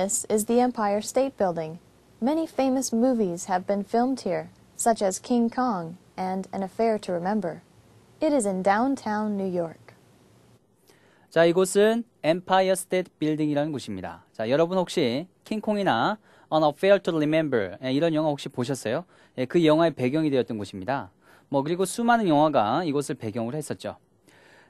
This is the Empire State Building. Many famous movies have been filmed here, such as King Kong and An Affair to Remember. It is in downtown New York. 자, 이곳은 Empire State Building이라는 곳입니다. 자, 여러분 혹시 킹콩이나 An Affair to Remember 이런 영화 혹시 보셨어요? 그 영화의 배경이 되었던 곳입니다. 뭐 그리고 수많은 영화가 이곳을 배경으로 했었죠.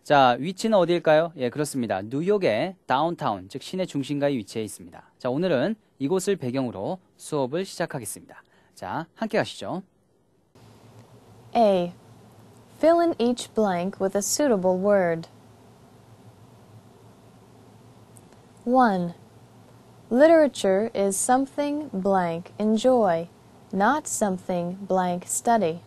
자, 위치는 어디일까요? 예, 그렇습니다. 뉴욕의 다운타운, 즉 시내 중심가에 위치해 있습니다. 자, 오늘은 이곳을 배경으로 수업을 시작하겠습니다. 자, 함께 가시죠. A. Fill in each blank with a suitable word. 1. Literature is something blank enjoy, not something blank study.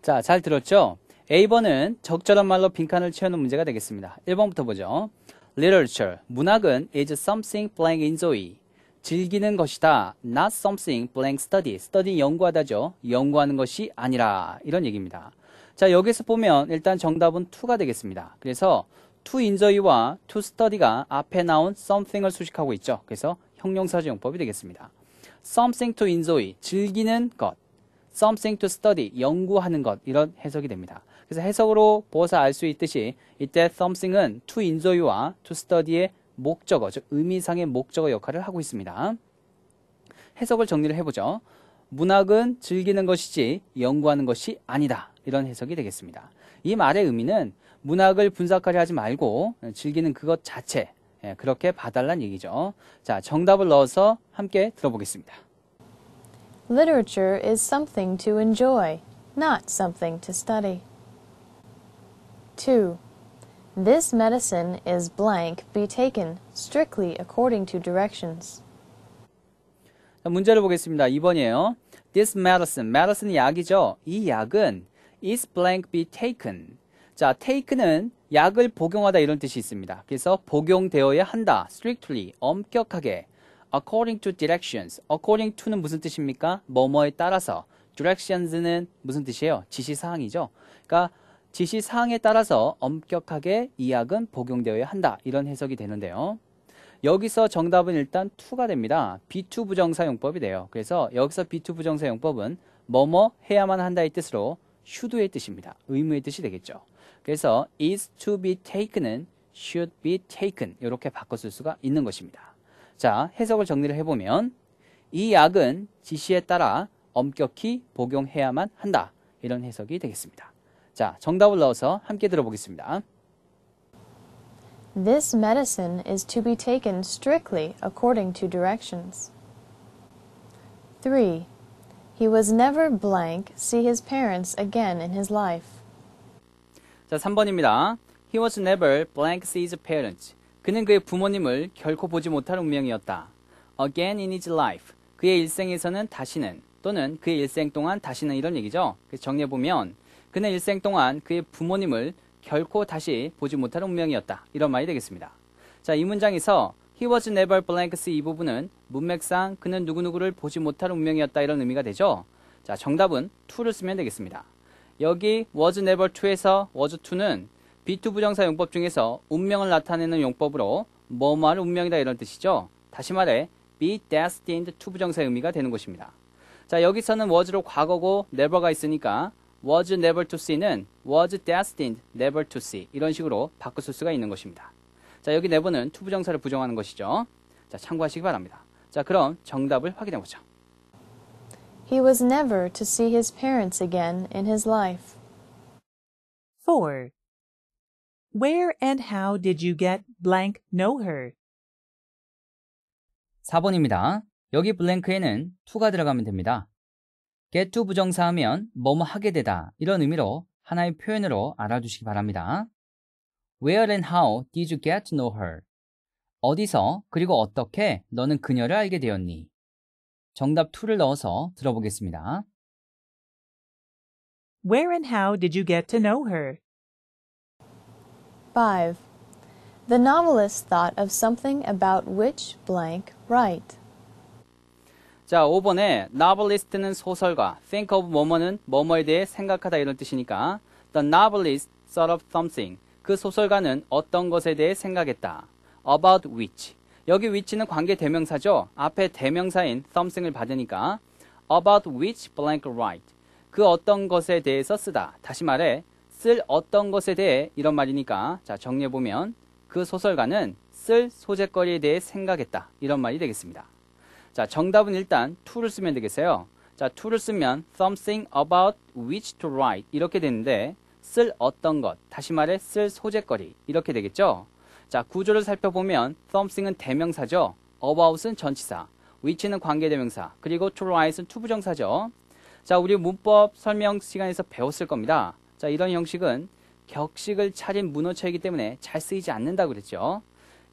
자, 잘 들었죠? A번은 적절한 말로 빈칸을 채우는 문제가 되겠습니다. 1번부터 보죠. literature, 문학은 is something blank enjoy. 즐기는 것이다. not something blank study. study 연구하다죠. 연구하는 것이 아니라. 이런 얘기입니다. 자, 여기서 보면 일단 정답은 to가 되겠습니다. 그래서 to enjoy와 to study가 앞에 나온 something을 수식하고 있죠. 그래서 형용사지용법이 되겠습니다. something to enjoy, 즐기는 것. something to study, 연구하는 것. 이런 해석이 됩니다. 그래서 해석으로 보아서 알 수 있듯이 이때 something은 to 인조유와 to study의 목적어, 즉 의미상의 목적어 역할을 하고 있습니다. 해석을 정리를 해보죠. 문학은 즐기는 것이지 연구하는 것이 아니다. 이런 해석이 되겠습니다. 이 말의 의미는 문학을 분석하려 하지 말고 즐기는 그것 자체, 예, 그렇게 봐달란 얘기죠. 자, 정답을 넣어서 함께 들어보겠습니다. Literature is something to enjoy, not something to study. 2. This medicine is blank be taken strictly according to directions. 문제를 보겠습니다. 2번이에요. This medicine, m e d i c i n e 약이죠. 이 약은 is blank be taken. 자, take는 약을 복용하다 이런 뜻이 있습니다. 그래서 복용되어야 한다. strictly, 엄격하게. according to directions. according to는 무슨 뜻입니까? 뭐뭐에 따라서. directions는 무슨 뜻이에요? 지시사항이죠. 그러니까 지시사항에 따라서 엄격하게 이 약은 복용되어야 한다. 이런 해석이 되는데요. 여기서 정답은 일단 2가 됩니다. B2 부정사용법이 돼요. 그래서 여기서 B2 부정사용법은 뭐뭐 해야만 한다의 뜻으로 should의 뜻입니다. 의무의 뜻이 되겠죠. 그래서 is to be taken은 should be taken 이렇게 바꿨을 수가 있는 것입니다. 자, 해석을 정리를 해보면 이 약은 지시에 따라 엄격히 복용해야만 한다. 이런 해석이 되겠습니다. 자, 정답을 넣어서 함께 들어보겠습니다. This medicine is to be taken strictly according to directions. 3. He was never blank see his parents again in his life. 자, 3번입니다. He was never blank see his parents. 그는 그의 부모님을 결코 보지 못할 운명이었다. Again in his life. 그의 일생에서는 다시는 또는 그의 일생 동안 다시는 이런 얘기죠. 정리해 보면 그는 일생 동안 그의 부모님을 결코 다시 보지 못할 운명이었다. 이런 말이 되겠습니다. 자, 이 문장에서 He was never blanks 이 부분은 문맥상 그는 누구누구를 보지 못할 운명이었다 이런 의미가 되죠. 자, 정답은 to를 쓰면 되겠습니다. 여기 was never to에서 was to는 비투 부정사 용법 중에서 운명을 나타내는 용법으로 뭐뭐할 운명이다 이런 뜻이죠. 다시 말해 be destined to 부정사의 의미가 되는 것입니다. 자, 여기서는 was로 과거고 never가 있으니까 was never to see는 was destined never to see 이런 식으로 바꿔 쓸 수가 있는 것입니다. 자, 여기 never는 to 부정사를 부정하는 것이죠. 자, 참고하시기 바랍니다. 자, 그럼 정답을 확인해 보죠. He was never to see his parents again in his life. 4. Where and how did you get blank know her? 4번입니다. 여기 블랭크에는 to가 들어가면 됩니다. get to 부정사하면 뭐뭐 하게 되다 이런 의미로 하나의 표현으로 알아두시기 바랍니다. Where and how did you get to know her? 어디서 그리고 어떻게 너는 그녀를 알게 되었니? 정답 2를 넣어서 들어보겠습니다. Where and how did you get to know her? 5. The novelist thought of something about which blank right. 자, 5번에 novelist는 소설가, think of 뭐뭐는 뭐뭐에 대해 생각하다 이런 뜻이니까 the novelist thought of something. 그 소설가는 어떤 것에 대해 생각했다. about which. 여기 which는 관계 대명사죠. 앞에 대명사인 something을 받으니까 about which blank write. 그 어떤 것에 대해서 쓰다. 다시 말해 쓸 어떤 것에 대해 이런 말이니까 자, 정리해 보면 그 소설가는 쓸 소재거리에 대해 생각했다. 이런 말이 되겠습니다. 자, 정답은 일단 to를 쓰면 되겠어요. 자, to를 쓰면 something about which to write 이렇게 되는데 쓸 어떤 것, 다시 말해 쓸 소재거리 이렇게 되겠죠. 자, 구조를 살펴보면 something은 대명사죠. about은 전치사, which는 관계대명사, 그리고 to write은 투부정사죠. 자, 우리 문법 설명 시간에서 배웠을 겁니다. 자, 이런 형식은 격식을 차린 문어체이기 때문에 잘 쓰이지 않는다고 그랬죠.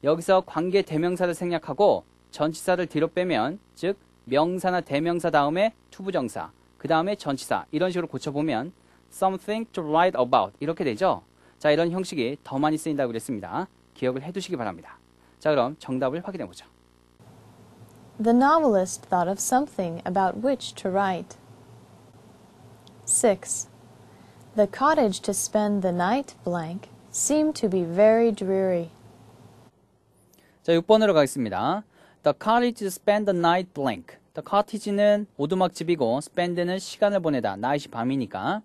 여기서 관계 대명사를 생략하고 전치사를 뒤로 빼면 즉 명사나 대명사 다음에 투부정사 그 다음에 전치사 이런 식으로 고쳐보면 something to write about 이렇게 되죠. 자 이런 형식이 더 많이 쓰인다고 그랬습니다. 기억을 해두시기 바랍니다. 자 그럼 정답을 확인해 보죠. The novelist thought of something about which to write. 6. The cottage to spend the night blank seemed to be very dreary. 자, 6번으로 가겠습니다. The cottage spent the night blank. The cottage는 오두막집이고 spend는 시간을 보내다. night이 밤이니까.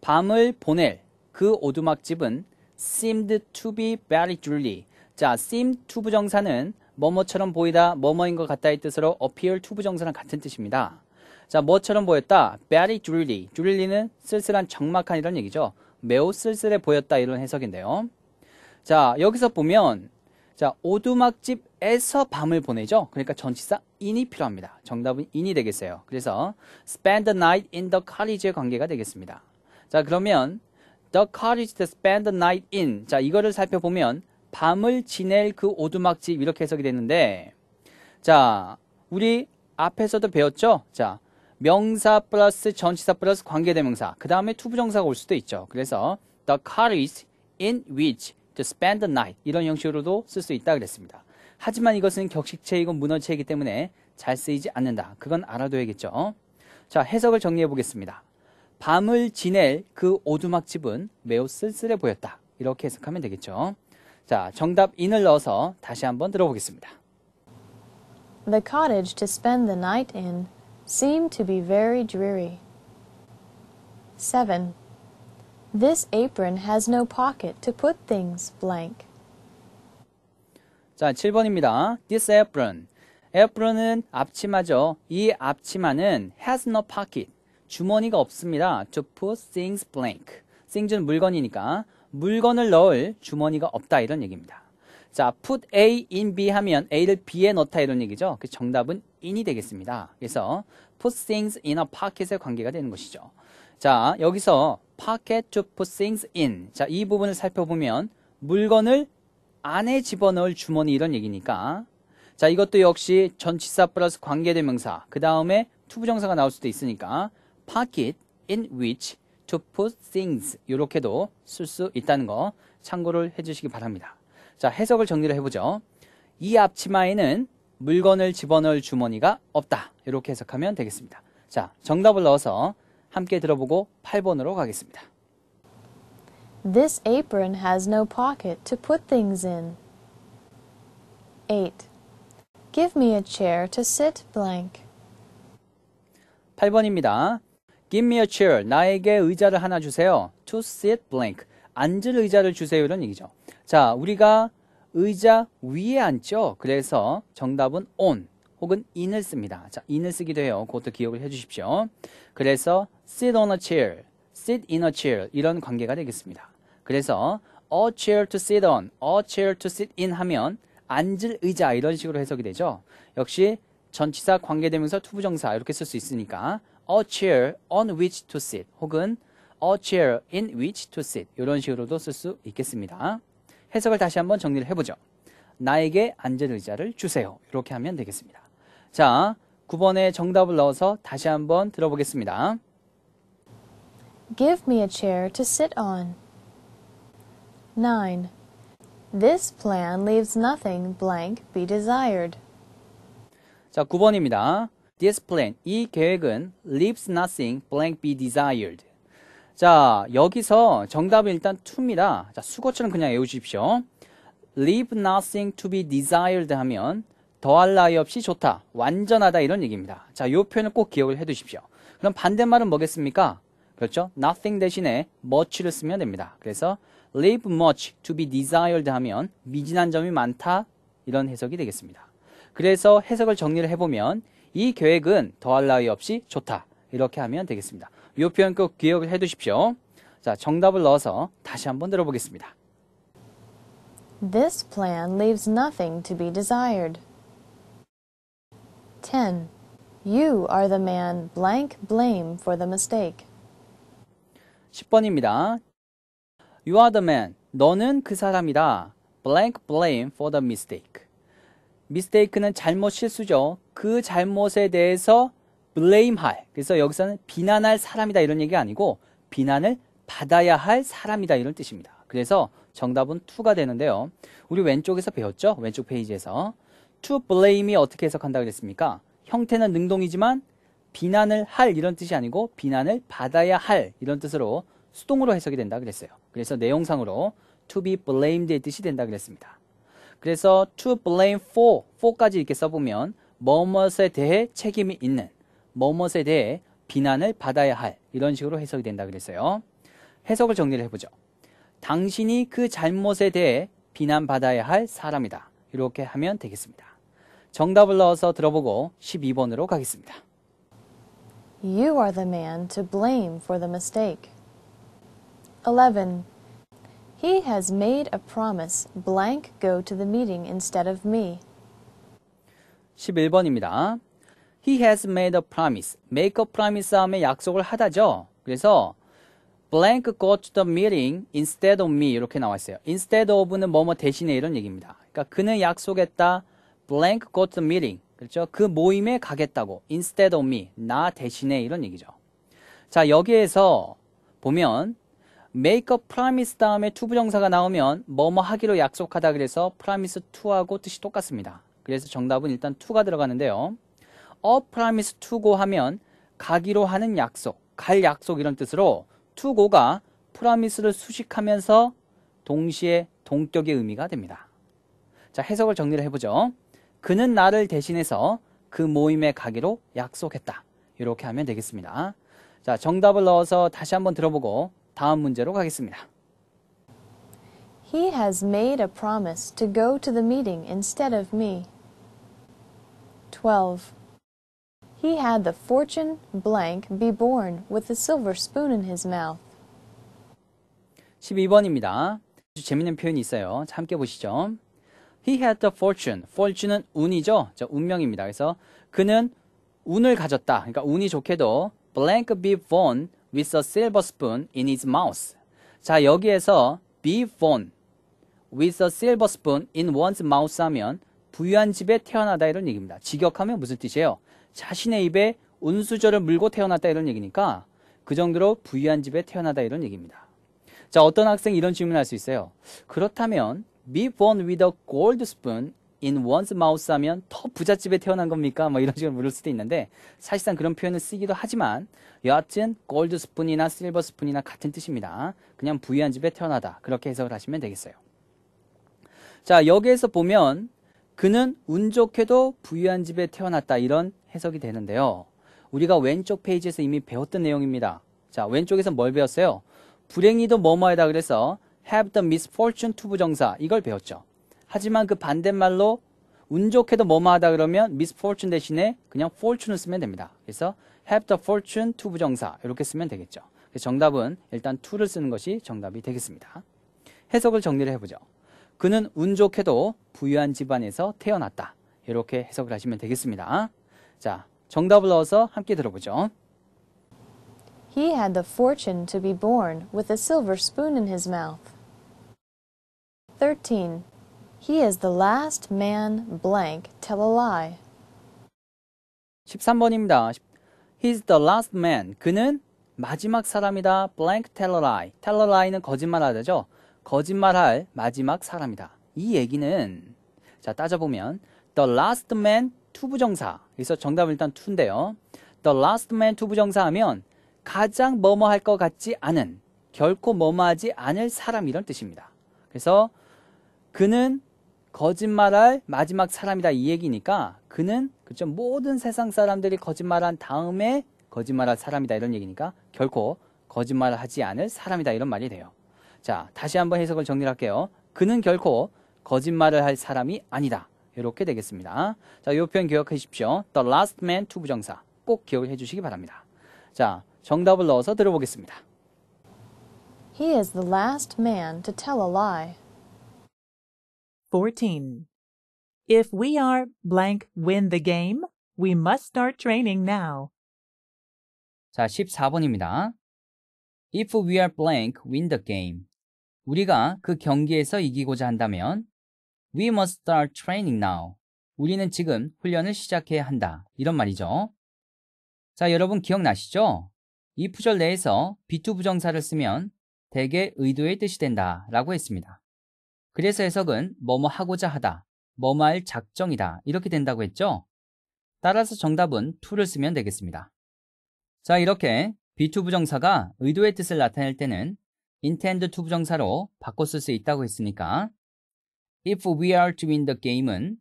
밤을 보낼 그 오두막집은 seemed to be very dreary. 자, seem to 부정사는 뭐뭐처럼 보이다, 뭐뭐인 것 같다의 뜻으로 appear to 부정사랑 같은 뜻입니다. 자, 뭐처럼 보였다? very dreary. dreary는 쓸쓸한 적막한 이런 얘기죠. 매우 쓸쓸해 보였다 이런 해석인데요. 자, 여기서 보면 자, 오두막집 에서 밤을 보내죠. 그러니까 전치사 in이 필요합니다. 정답은 in이 되겠어요. 그래서 spend the night in the c o l l e g e 의 관계가 되겠습니다. 자 그러면 the c o l l e g e t h a spend the night in 자 이거를 살펴보면 밤을 지낼 그 오두막집 이렇게 해석이 되는데 자 우리 앞에서도 배웠죠. 자 명사 플러스 전치사 플러스 관계대명사 그 다음에 투부정사가 올 수도 있죠. 그래서 the c o l l e g e in which to spend the night 이런 형식으로도 쓸 수 있다 그랬습니다. 하지만 이것은 격식체이고 문어체이기 때문에 잘 쓰이지 않는다. 그건 알아둬야겠죠. 자, 해석을 정리해 보겠습니다. 밤을 지낼 그 오두막집은 매우 쓸쓸해 보였다. 이렇게 해석하면 되겠죠. 자, 정답 인을 넣어서 다시 한번 들어보겠습니다. The cottage to spend the night in seemed to be very dreary. 7. This apron has no pocket to put things blank. 자, 7번입니다. This apron. apron은 앞치마죠. 이 앞치마는 has no pocket. 주머니가 없습니다. To put things blank. thing은 물건이니까 물건을 넣을 주머니가 없다 이런 얘기입니다. 자, put A in B 하면 A를 B에 넣다 이런 얘기죠. 그 정답은 in이 되겠습니다. 그래서 put things in a pocket의 관계가 되는 것이죠. 자, 여기서 pocket to put things in. 자, 이 부분을 살펴보면 물건을 안에 집어넣을 주머니 이런 얘기니까 자 이것도 역시 전치사 플러스 관계대명사 그 다음에 투부정사가 나올 수도 있으니까 pocket in which to put things 이렇게도 쓸 수 있다는 거 참고를 해주시기 바랍니다. 자 해석을 정리를 해보죠. 이 앞치마에는 물건을 집어넣을 주머니가 없다. 이렇게 해석하면 되겠습니다. 자 정답을 넣어서 함께 들어보고 8번으로 가겠습니다. This apron has no pocket to put things in. 8. Give me a chair to sit blank. 8번입니다. Give me a chair. 나에게 의자를 하나 주세요. To sit blank. 앉을 의자를 주세요. 이런 얘기죠. 자, 우리가 의자 위에 앉죠. 그래서 정답은 on 혹은 in을 씁니다. 자, in을 쓰기도 해요. 그것도 기억을 해 주십시오. 그래서 sit on a chair, sit in a chair 이런 관계가 되겠습니다. 그래서 a chair to sit on, a chair to sit in 하면 앉을 의자 이런 식으로 해석이 되죠. 역시 전치사 관계되면서 투부정사 이렇게 쓸 수 있으니까 a chair on which to sit 혹은 a chair in which to sit 이런 식으로도 쓸 수 있겠습니다. 해석을 다시 한번 정리를 해보죠. 나에게 앉을 의자를 주세요. 이렇게 하면 되겠습니다. 자, 9번에 정답을 넣어서 다시 한번 들어보겠습니다. Give me a chair to sit on. 9. This plan leaves nothing blank be desired. 자, 9번입니다. This plan, 이 계획은 leaves nothing blank be desired. 자, 여기서 정답은 일단 to입니다. 자, 수거처럼 그냥 외우십시오. leave nothing to be desired 하면 더할 나위 없이 좋다, 완전하다 이런 얘기입니다. 자, 이 표현을 꼭 기억을 해 두십시오. 그럼 반대말은 뭐겠습니까? 그렇죠? nothing 대신에 much를 쓰면 됩니다. 그래서 leave much to be desired 하면 미진한 점이 많다 이런 해석이 되겠습니다. 그래서 해석을 정리를 해보면 이 계획은 더할 나위 없이 좋다 이렇게 하면 되겠습니다. 이 표현 꼭 기억을 해두십시오. 자, 정답을 넣어서 다시 한번 들어보겠습니다. This plan leaves nothing to be desired. 10. You are the man blank blame for the mistake. 10번입니다. You are the man. 너는 그 사람이다. blank blame for the mistake. mistake는 잘못 실수죠. 그 잘못에 대해서 blame 할. 그래서 여기서는 비난할 사람이다 이런 얘기 아니고 비난을 받아야 할 사람이다 이런 뜻입니다. 그래서 정답은 t 가 되는데요. 우리 왼쪽에서 배웠죠? 왼쪽 페이지에서. to blame이 어떻게 해석한다 고 그랬습니까? 형태는 능동이지만 비난을 할 이런 뜻이 아니고 비난을 받아야 할 이런 뜻으로 수동으로 해석이 된다 그랬어요. 그래서 내용상으로 to be blamed의 뜻이 된다 그랬습니다. 그래서 to blame for, for까지 이렇게 써보면 뭐뭇에 대해 책임이 있는, 뭐뭇에 대해 비난을 받아야 할 이런 식으로 해석이 된다 그랬어요. 해석을 정리를 해보죠. 당신이 그 잘못에 대해 비난받아야 할 사람이다. 이렇게 하면 되겠습니다. 정답을 넣어서 들어보고 12번으로 가겠습니다. You are the man to blame for the mistake. 11. He has made a promise. blank go to the meeting instead of me. 11번입니다. He has made a promise. make a promise 하면 약속을 하다죠. 그래서 blank go to the meeting instead of me 이렇게 나와 있어요. instead of는 뭐뭐 대신에 이런 얘기입니다. 그러니까 그는 약속했다. blank go to the meeting. 그렇죠? 그 모임에 가겠다고. instead of me. 나 대신에 이런 얘기죠. 자, 여기에서 보면 메이크업 프라미스 다음에 투 부정사가 나오면 뭐뭐 하기로 약속하다 그래서 프라미스 투하고 뜻이 똑같습니다. 그래서 정답은 일단 투가 들어가는데요. 어 프라미스 투고 하면 가기로 하는 약속, 갈 약속 이런 뜻으로 투고가프라미스를 수식하면서 동시에 동격의 의미가 됩니다. 자, 해석을 정리를 해보죠. 그는 나를 대신해서 그 모임에 가기로 약속했다. 이렇게 하면 되겠습니다. 자, 정답을 넣어서 다시 한번 들어보고 다음 문제로 가겠습니다. He has made a promise to go to the meeting instead of me. 12. He had the fortune blank be born with a silver spoon in his mouth. 12번입니다. 아주 재밌는 표현이 있어요. 자, 함께 보시죠. He had the fortune. fortune은 운이죠. 자, 운명입니다. 그래서 그는 운을 가졌다. 그러니까 운이 좋게도 blank be born with a silver spoon in his mouth. 자, 여기에서 be born with a silver spoon in one's mouth 하면 부유한 집에 태어나다 이런 얘기입니다. 직역하면 무슨 뜻이에요? 자신의 입에 운수저를 물고 태어났다 이런 얘기니까 그 정도로 부유한 집에 태어나다 이런 얘기입니다. 자, 어떤 학생이 이런 질문을 할 수 있어요. 그렇다면 be born with a gold spoon in one's mouth 하면 더 부잣집에 태어난 겁니까? 뭐 이런 식으로 물을 수도 있는데 사실상 그런 표현을 쓰기도 하지만 여하튼 골드 스푼이나 실버 스푼이나 같은 뜻입니다. 그냥 부유한 집에 태어나다. 그렇게 해석을 하시면 되겠어요. 자, 여기에서 보면 그는 운 좋게도 부유한 집에 태어났다. 이런 해석이 되는데요. 우리가 왼쪽 페이지에서 이미 배웠던 내용입니다. 자, 왼쪽에서 뭘 배웠어요? 불행히도 뭐뭐하다 그래서 have the misfortune to 부정사 이걸 배웠죠. 하지만 그 반대말로 운 좋게도 뭐뭐 하다 그러면 misfortune 대신에 그냥 fortune을 쓰면 됩니다. 그래서 have the fortune to 부정사 이렇게 쓰면 되겠죠. 정답은 일단 to를 쓰는 것이 정답이 되겠습니다. 해석을 정리를 해보죠. 그는 운 좋게도 부유한 집안에서 태어났다. 이렇게 해석을 하시면 되겠습니다. 자, 정답을 넣어서 함께 들어보죠. He had the fortune to be born with a silver spoon in his mouth. 13. He is the last man blank tell a lie. 13번입니다. He's the last man. 그는 마지막 사람이다. blank tell a lie. tell a lie는 거짓말하다죠. 거짓말할 마지막 사람이다. 이 얘기는 자 따져보면 the last man t 부정사. 그래서 정답은 일단 t 인데요 the last man t 부정사 하면 가장 뭐뭐 할것 같지 않은 결코 뭐뭐 하지 않을 사람 이런 뜻입니다. 그래서 그는 거짓말할 마지막 사람이다 이 얘기니까 그는 그죠 모든 세상 사람들이 거짓말한 다음에 거짓말할 사람이다 이런 얘기니까 결코 거짓말하지 않을 사람이다 이런 말이 돼요. 자 다시 한번 해석을 정리할게요. 그는 결코 거짓말을 할 사람이 아니다. 이렇게 되겠습니다. 자, 요 표현 기억하십시오. The last man to 부정사. 꼭 기억을 해주시기 바랍니다. 자, 정답을 넣어서 들어보겠습니다. He is the last man to tell a lie. 14. If we are blank win the game, we must start training now. 자, 14번입니다. If we are blank win the game. 우리가 그 경기에서 이기고자 한다면 we must start training now. 우리는 지금 훈련을 시작해야 한다. 이런 말이죠. 자, 여러분 기억나시죠? 이 푸절 내에서 비투 부정사를 쓰면 대개 의도의 뜻이 된다 라고 했습니다. 그래서 해석은 뭐뭐 하고자 하다, 뭐뭐 할 작정이다 이렇게 된다고 했죠? 따라서 정답은 to를 쓰면 되겠습니다. 자 이렇게 be to 부정사가 의도의 뜻을 나타낼 때는 intend to 부정사로 바꿔 쓸 수 있다고 했으니까 if we are to win the game은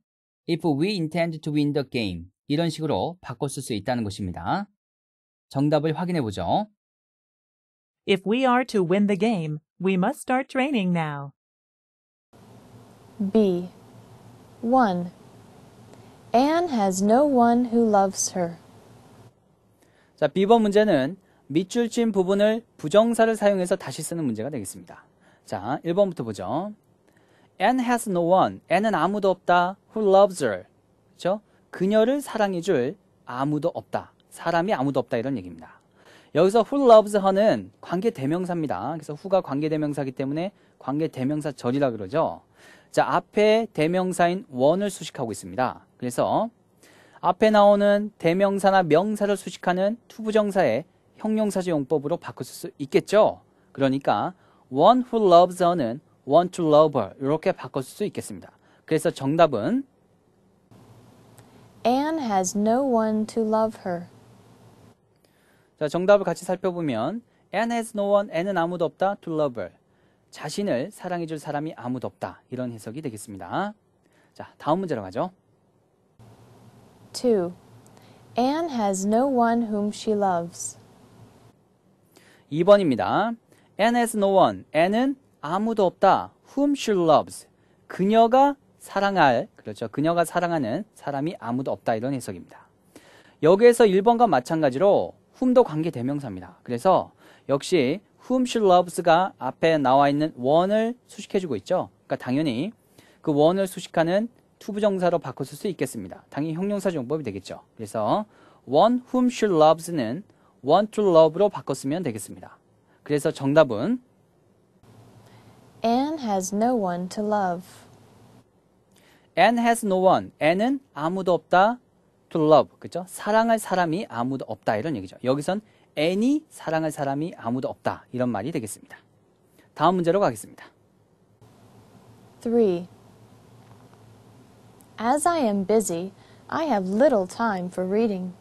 if we intend to win the game 이런 식으로 바꿔 쓸 수 있다는 것입니다. 정답을 확인해 보죠. If we are to win the game, we must start training now. B. 1. Anne has no one who loves her. 자, B번 문제는 밑줄 친 부분을 부정사를 사용해서 다시 쓰는 문제가 되겠습니다. 자, 1번부터 보죠. Anne has no one. Anne는 아무도 없다. Who loves her. 그죠? 그녀를 사랑해줄 아무도 없다. 사람이 아무도 없다. 이런 얘기입니다. 여기서 who loves her는 관계 대명사입니다. 그래서 who가 관계 대명사기 때문에 관계 대명사 절이라 그러죠. 자, 앞에 대명사인 원을 수식하고 있습니다. 그래서 앞에 나오는 대명사나 명사를 수식하는 투부정사의 형용사적 용법으로 바꿀 수 있겠죠. 그러니까 one who loves her는 one to lover 이렇게 바꿀 수 있겠습니다. 그래서 정답은 Anne has no one to love her. 자, 정답을 같이 살펴보면 Anne has no one, Anne는 아무도 없다, to love her. 자신을 사랑해 줄 사람이 아무도 없다. 이런 해석이 되겠습니다. 자, 다음 문제로 가죠. 2. Anne has no one whom she loves. 2번입니다. Anne has no one. Anne은 아무도 없다. whom she loves. 그녀가 사랑할, 그렇죠. 그녀가 사랑하는 사람이 아무도 없다. 이런 해석입니다. 여기에서 1번과 마찬가지로 whom도 관계 대명사입니다. 그래서 역시 whom she loves가 앞에 나와 있는 원을 수식해주고 있죠. 그러니까 당연히 그 원을 수식하는 투부정사로 바꿨을수 있겠습니다. 당연히 형용사 정법이 되겠죠. 그래서 one whom she loves는 want to love로 바꿨으면 되겠습니다. 그래서 정답은 Anne has no one to love. Anne has no one. Anne는 아무도 없다. To love. 그죠? 사랑할 사람이 아무도 없다. 이런 얘기죠. 여기선 N이 사랑할 사람이 아무도 없다. 이런 말이 되겠습니다. 다음 문제로 가겠습니다. 3. As I am busy, I have little time for reading.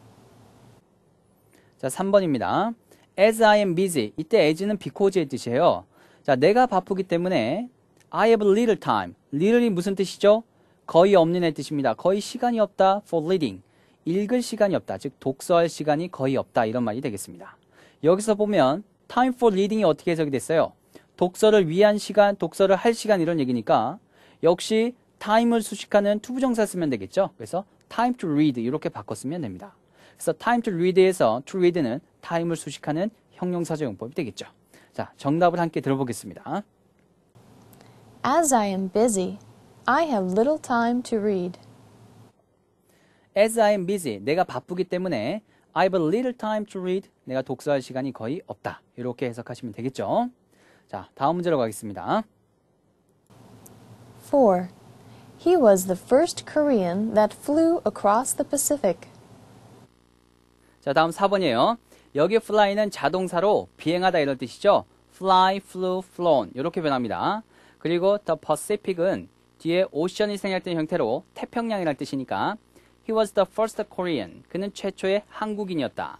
자, 3번입니다. As I am busy. 이때 as는 because의 뜻이에요. 자, 내가 바쁘기 때문에 I have little time. little이 무슨 뜻이죠? 거의 없는 애 뜻입니다. 거의 시간이 없다 for reading. 읽을 시간이 없다. 즉 독서할 시간이 거의 없다. 이런 말이 되겠습니다. 여기서 보면 time for reading이 어떻게 해석이 됐어요? 독서를 위한 시간, 독서를 할 시간 이런 얘기니까 역시 time을 수식하는 투부정사 쓰면 되겠죠. 그래서 time to read 이렇게 바꿨으면 됩니다. 그래서 time to read에서 to read는 time을 수식하는 형용사적 용법이 되겠죠. 자, 정답을 함께 들어보겠습니다. As I am busy, I have little time to read. As I'm busy, 내가 바쁘기 때문에 I have a little time to read. 내가 독서할 시간이 거의 없다. 이렇게 해석하시면 되겠죠. 자, 다음 문제로 가겠습니다. 4. He was the first Korean that flew across the Pacific. 자, 다음 4번이에요. 여기 fly는 자동사로 비행하다 이런 뜻이죠. fly, flew, flown 이렇게 변합니다. 그리고 the Pacific은 뒤에 오션이 생략된 형태로 태평양이라는 뜻이니까 He was the first Korean. 그는 최초의 한국인이었다.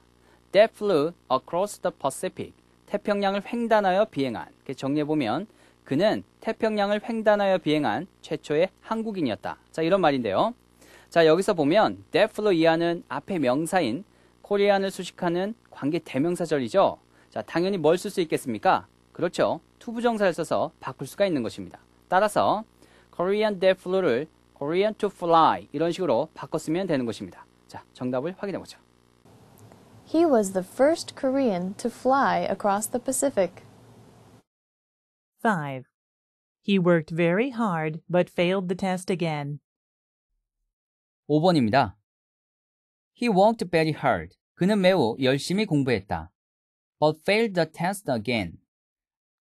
That flew across the Pacific. 태평양을 횡단하여 비행한. 정리해보면 그는 태평양을 횡단하여 비행한 최초의 한국인이었다. 자, 이런 말인데요. 자, 여기서 보면 that flew 이하는 앞에 명사인 코리안을 수식하는 관계 대명사절이죠. 자, 당연히 뭘 쓸 수 있겠습니까? 그렇죠. 투부정사를 써서 바꿀 수가 있는 것입니다. 따라서 Korean that flew를 Korean to fly 이런 식으로 바꿨으면 되는 것입니다. 자, 정답을 확인해 보죠. He was the first Korean to fly across the Pacific. 5. He worked very hard but failed the test again. 5번입니다. He worked very hard. 그는 매우 열심히 공부했다. But failed the test again.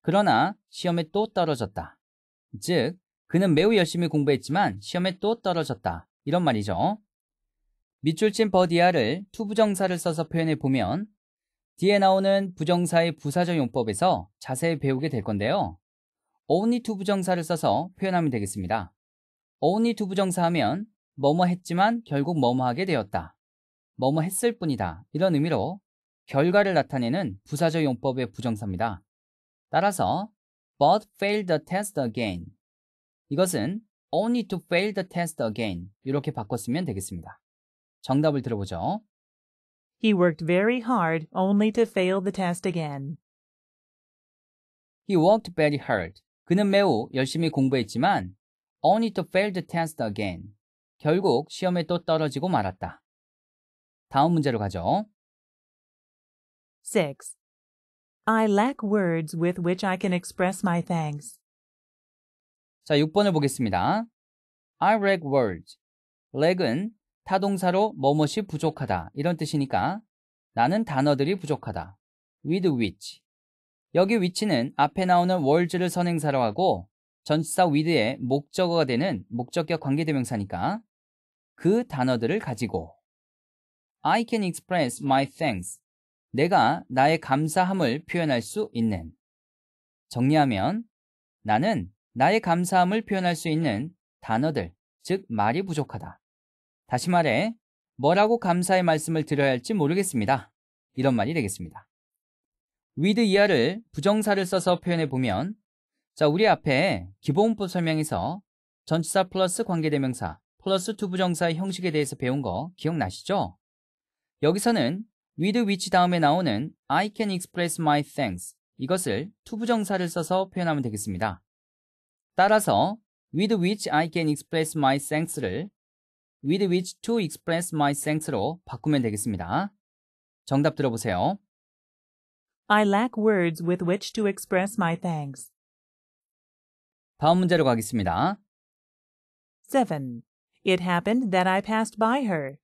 그러나 시험에 또 떨어졌다. 즉, 그는 매우 열심히 공부했지만 시험에 또 떨어졌다. 이런 말이죠. 밑줄 친 버디아를 투부정사를 써서 표현해 보면 뒤에 나오는 부정사의 부사적 용법에서 자세히 배우게 될 건데요. only t 부정사를 써서 표현하면 되겠습니다. only t 부정사 하면 뭐뭐 했지만 결국 뭐뭐 하게 되었다. 뭐뭐 했을 뿐이다. 이런 의미로 결과를 나타내는 부사적 용법의 부정사입니다. 따라서 but failed the test again 이것은 only to fail the test again 이렇게 바꿨으면 되겠습니다. 정답을 들어보죠. He worked very hard only to fail the test again. He worked very hard. 그는 매우 열심히 공부했지만 only to fail the test again. 결국 시험에 또 떨어지고 말았다. 다음 문제로 가죠. 6. I lack words with which I can express my thanks. 자, 6번을 보겠습니다. I lack words. lack은 타동사로 뭐뭇이 부족하다 이런 뜻이니까 나는 단어들이 부족하다. with which. 여기 위치는 앞에 나오는 words를 선행사로 하고 전치사 with의 목적어가 되는 목적격 관계대명사니까 그 단어들을 가지고 I can express my thanks. 내가 나의 감사함을 표현할 수 있는. 정리하면 나는 나의 감사함을 표현할 수 있는 단어들, 즉 말이 부족하다. 다시 말해, 뭐라고 감사의 말씀을 드려야 할지 모르겠습니다. 이런 말이 되겠습니다. with 이하를 부정사를 써서 표현해 보면 자, 우리 앞에 기본법 설명에서 전치사 플러스 관계대명사 플러스 투부정사의 형식에 대해서 배운 거 기억나시죠? 여기서는 with which 다음에 나오는 I can express my thanks 이것을 투부정사를 써서 표현하면 되겠습니다. 따라서 with which I can express my thanks를 with which to express my thanks로 바꾸면 되겠습니다. 정답 들어보세요. I lack words with which to express my thanks. 다음 문제로 가겠습니다. 7. It happened that I passed by her.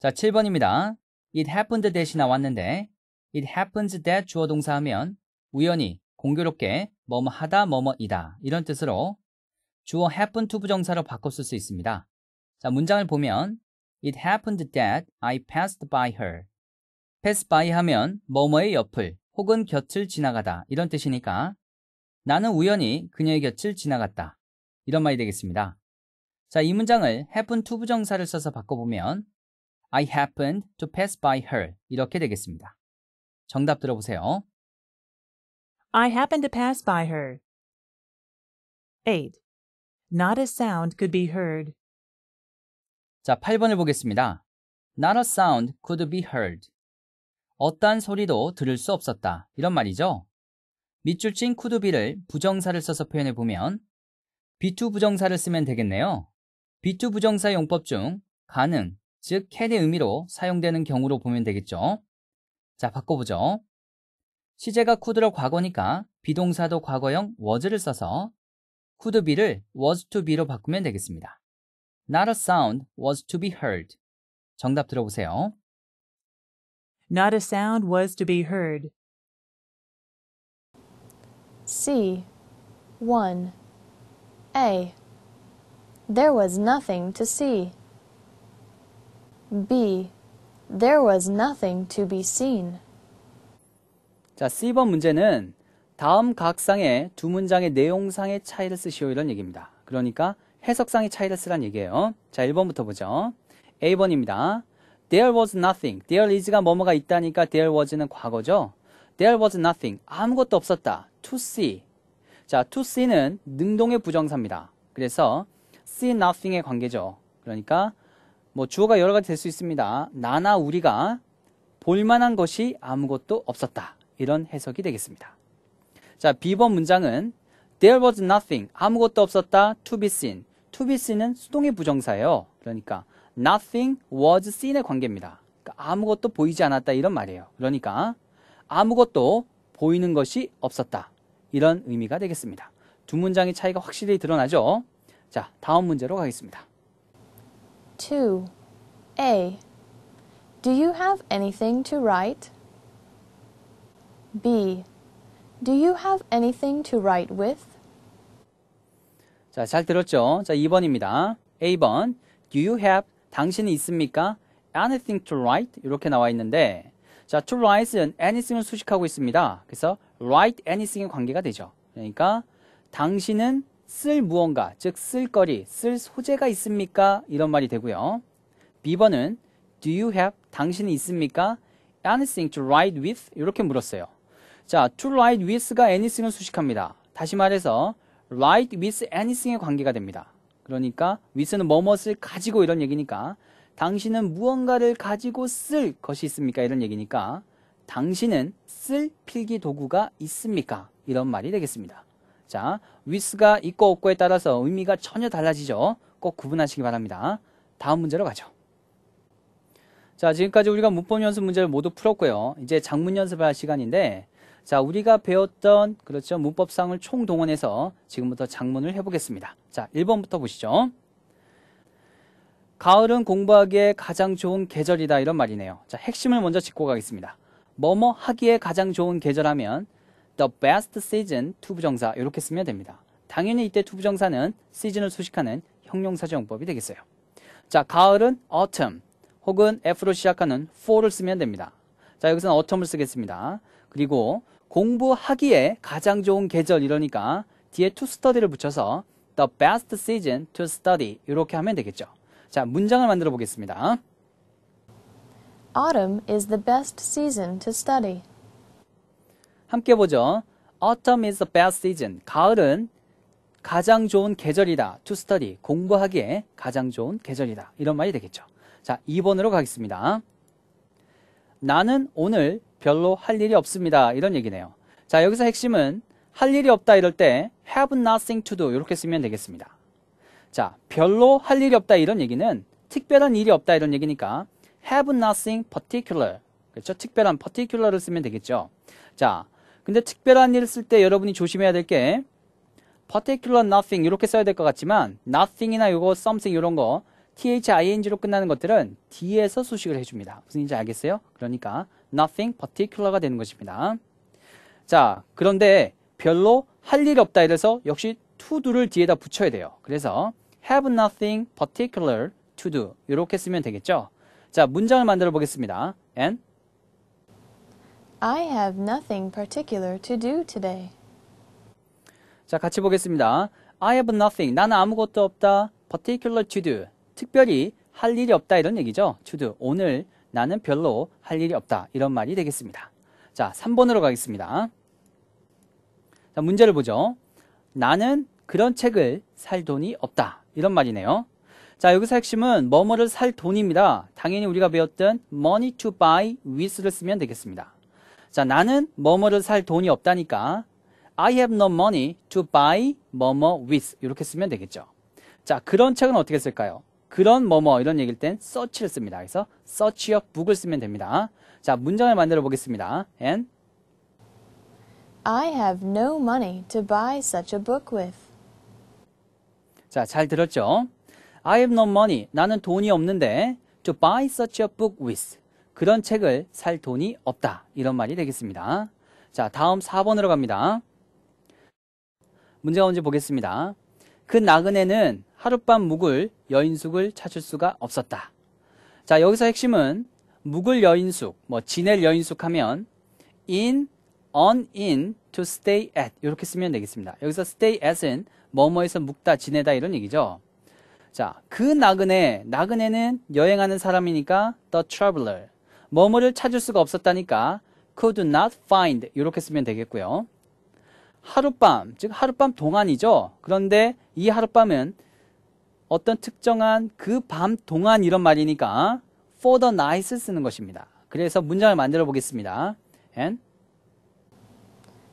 자, 7번입니다. It happened 대신 나왔는데 it happens that 주어 동사하면 우연히 공교롭게 뭐뭐하다 뭐뭐이다 이런 뜻으로 주어 happen to 부정사로 바꿔 쓸수 있습니다. 자 문장을 보면 It happened that I passed by her. pass by 하면 뭐뭐의 옆을 혹은 곁을 지나가다 이런 뜻이니까 나는 우연히 그녀의 곁을 지나갔다 이런 말이 되겠습니다. 자이 문장을 happen to 부정사를 써서 바꿔보면 I happened to pass by her 이렇게 되겠습니다. 정답 들어보세요. I happened to pass by her. 8. Not a sound could be heard. 자, 8번을 보겠습니다. Not a sound could be heard. 어떤 소리도 들을 수 없었다. 이런 말이죠. 밑줄 친 could be를 부정사를 써서 표현해 보면 be2 부정사를 쓰면 되겠네요. be2 부정사 용법 중 가능, 즉 can의 의미로 사용되는 경우로 보면 되겠죠. 자, 바꿔보죠. 시제가 could를 과거니까 비동사도 과거형 was를 써서 could be를 was to be로 바꾸면 되겠습니다. Not a sound was to be heard. 정답 들어보세요. Not a sound was to be heard. C. 1. A. There was nothing to see. B. There was nothing to be seen. 자, C번 문제는 다음 각상의 두 문장의 내용상의 차이를 쓰시오 이런 얘기입니다. 그러니까 해석상의 차이를 쓰란 얘기예요. 자, 1번부터 보죠. A번입니다. There was nothing. There is가 뭐뭐가 있다니까 there was는 과거죠. There was nothing. 아무것도 없었다. To see. 자, to see는 능동의 부정사입니다. 그래서 see nothing의 관계죠. 그러니까 뭐 주어가 여러 가지 될 수 있습니다. 나나 우리가 볼만한 것이 아무것도 없었다. 이런 해석이 되겠습니다. 자, B번 문장은 There was nothing. 아무것도 없었다. To be seen. To be seen은 수동의 부정사예요. 그러니까 nothing was seen의 관계입니다. 그러니까 아무것도 보이지 않았다 이런 말이에요. 그러니까 아무것도 보이는 것이 없었다. 이런 의미가 되겠습니다. 두 문장의 차이가 확실히 드러나죠. 자, 다음 문제로 가겠습니다. 2. A. Do you have anything to write? B. Do you have anything to write with? 자, 잘 들었죠? 자, 2번입니다. A번. Do you have 당신이 있습니까? anything to write 이렇게 나와 있는데 자, to write는 anything을 수식하고 있습니다. 그래서 write anything의 관계가 되죠. 그러니까 당신은 쓸 무언가, 즉 쓸거리, 쓸 소재가 있습니까? 이런 말이 되고요. B번은 do you have 당신이 있습니까? anything to write with 이렇게 물었어요. 자, to write with가 anything을 수식합니다. 다시 말해서 write with anything의 관계가 됩니다. 그러니까 with는 뭐뭇을 가지고 이런 얘기니까 당신은 무언가를 가지고 쓸 것이 있습니까? 이런 얘기니까 당신은 쓸 필기 도구가 있습니까? 이런 말이 되겠습니다. 자, with가 있고 없고에 따라서 의미가 전혀 달라지죠. 꼭 구분하시기 바랍니다. 다음 문제로 가죠. 자, 지금까지 우리가 문법 연습 문제를 모두 풀었고요. 이제 작문 연습할 시간인데 자, 우리가 배웠던 그렇죠. 문법상을 총동원해서 지금부터 작문을 해보겠습니다. 자, 1번부터 보시죠. 가을은 공부하기에 가장 좋은 계절이다 이런 말이네요. 자, 핵심을 먼저 짚고 가겠습니다. 뭐뭐 하기에 가장 좋은 계절하면 the best season 투부정사 이렇게 쓰면 됩니다. 당연히 이때 투부정사는 시즌을 수식하는 형용사정법이 되겠어요. 자, 가을은 autumn 혹은 F로 시작하는 f a l l 쓰면 됩니다. 자, 여기서는 autumn을 쓰겠습니다. 그리고 공부하기에 가장 좋은 계절 이러니까 뒤에 to study를 붙여서 the best season to study 이렇게 하면 되겠죠. 자, 문장을 만들어 보겠습니다. Autumn is the best season to study. 함께 보죠. Autumn is the best season. 가을은 가장 좋은 계절이다. To study. 공부하기에 가장 좋은 계절이다. 이런 말이 되겠죠. 자, 2번으로 가겠습니다. 나는 오늘 별로 할 일이 없습니다. 이런 얘기네요. 자, 여기서 핵심은 할 일이 없다 이럴 때 have nothing to do 이렇게 쓰면 되겠습니다. 자, 별로 할 일이 없다 이런 얘기는 특별한 일이 없다 이런 얘기니까 have nothing particular. 그렇죠? 특별한 particular를 쓰면 되겠죠. 자, 근데 특별한 일을 쓸 때 여러분이 조심해야 될 게 particular nothing 이렇게 써야 될 것 같지만 nothing이나 요거 something 이런 거 thing로 끝나는 것들은 d 에서 수식을 해줍니다. 무슨 인지 알겠어요? 그러니까 nothing particular가 되는 것입니다. 자, 그런데 별로 할 일이 없다 이래서 역시 to do를 뒤에다 붙여야 돼요. 그래서 have nothing particular to do 이렇게 쓰면 되겠죠. 자, 문장을 만들어 보겠습니다. And I have nothing particular to do today. 자, 같이 보겠습니다. I have nothing. 나는 아무것도 없다. particular to do. 특별히 할 일이 없다 이런 얘기죠. to do. 오늘 나는 별로 할 일이 없다. 이런 말이 되겠습니다. 자, 3번으로 가겠습니다. 자, 문제를 보죠. 나는 그런 책을 살 돈이 없다. 이런 말이네요. 자, 여기서 핵심은 뭐뭐를 살 돈입니다. 당연히 우리가 배웠던 money to buy with를 쓰면 되겠습니다. 자, 나는 뭐뭐를 살 돈이 없다니까 I have no money to buy 뭐뭐 with 이렇게 쓰면 되겠죠. 자, 그런 책은 어떻게 쓸까요? 그런 뭐뭐 이런 얘기일 땐 such를 씁니다. 그래서 such y book을 쓰면 됩니다. 자, 문장을 만들어 보겠습니다. And I have no money to buy such a book with. 자, 잘 들었죠? I have no money. 나는 돈이 없는데 to buy such a book with. 그런 책을 살 돈이 없다. 이런 말이 되겠습니다. 자, 다음 4번으로 갑니다. 문제가 뭔지 보겠습니다. 그 나그네는 하룻밤 묵을 여인숙을 찾을 수가 없었다. 자, 여기서 핵심은 묵을 여인숙, 뭐 지낼 여인숙 하면 in, on in to stay at 이렇게 쓰면 되겠습니다. 여기서 stay at은 뭐뭐에서 묵다, 지내다 이런 얘기죠. 자, 그 나그네, 나그네는 여행하는 사람이니까 the traveler. 뭐뭐를 찾을 수가 없었다니까 could not find 이렇게 쓰면 되겠고요. 하룻밤, 즉 하룻밤 동안이죠. 그런데 이 하룻밤은 어떤 특정한 그 밤 동안 이런 말이니까 for the night 을 쓰는 것입니다. 그래서 문장을 만들어 보겠습니다. And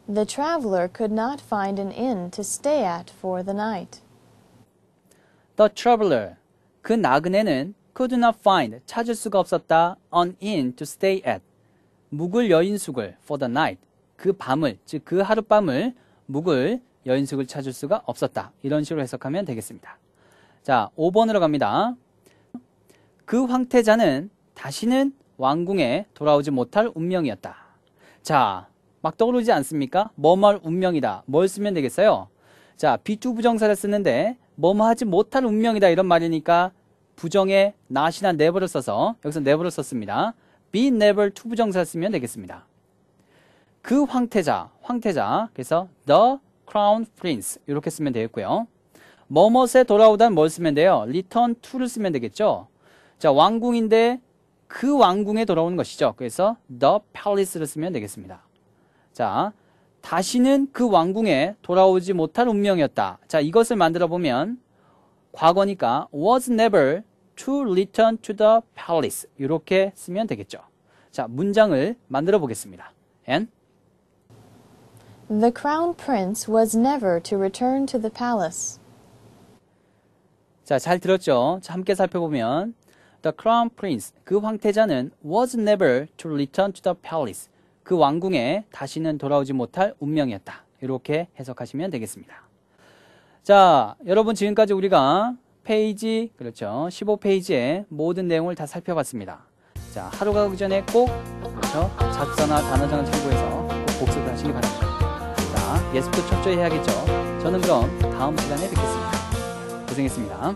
The traveler could not find an inn to stay at for the night. The traveler 그 나그네는 could not find 찾을 수가 없었다 an inn to stay at 묵을 여인숙을 for the night 그 밤을 즉 그 하룻밤을 묵을 여인숙을 찾을 수가 없었다 이런 식으로 해석하면 되겠습니다. 자, 5번으로 갑니다. 그 황태자는 다시는 왕궁에 돌아오지 못할 운명이었다. 자, 막 떠오르지 않습니까? 뭐뭐할 운명이다. 뭘 쓰면 되겠어요? 자, 비투 부정사를 쓰는데 뭐뭐 하지 못할 운명이다 이런 말이니까 부정에 not이나 never를 써서 여기서 never를 썼습니다. be never to 부정사 쓰면 되겠습니다. 그 황태자, 황태자 그래서 the crown prince 이렇게 쓰면 되겠고요. 머뭇에 돌아오단 다뭘 쓰면 돼요? return to를 쓰면 되겠죠. 자, 왕궁인데 그 왕궁에 돌아오는 것이죠. 그래서 the palace를 쓰면 되겠습니다. 자, 다시는 그 왕궁에 돌아오지 못할 운명이었다. 자, 이것을 만들어 보면 과거니까 was never to return to the palace 이렇게 쓰면 되겠죠. 자, 문장을 만들어 보겠습니다. And The crown prince was never to return to the palace. 자, 잘 들었죠? 자, 함께 살펴보면 The crown prince, 그 황태자는 was never to return to the palace. 그 왕궁에 다시는 돌아오지 못할 운명이었다. 이렇게 해석하시면 되겠습니다. 자, 여러분 지금까지 우리가 페이지, 그렇죠. 15페이지의 모든 내용을 다 살펴봤습니다. 자, 하루 가기 전에 꼭, 그렇죠. 작사나 단어장을 참고해서 꼭 복습을 하시기 바랍니다. 자, 예습도 철저히 해야겠죠. 저는 그럼 다음 시간에 뵙겠습니다. 고생했습니다.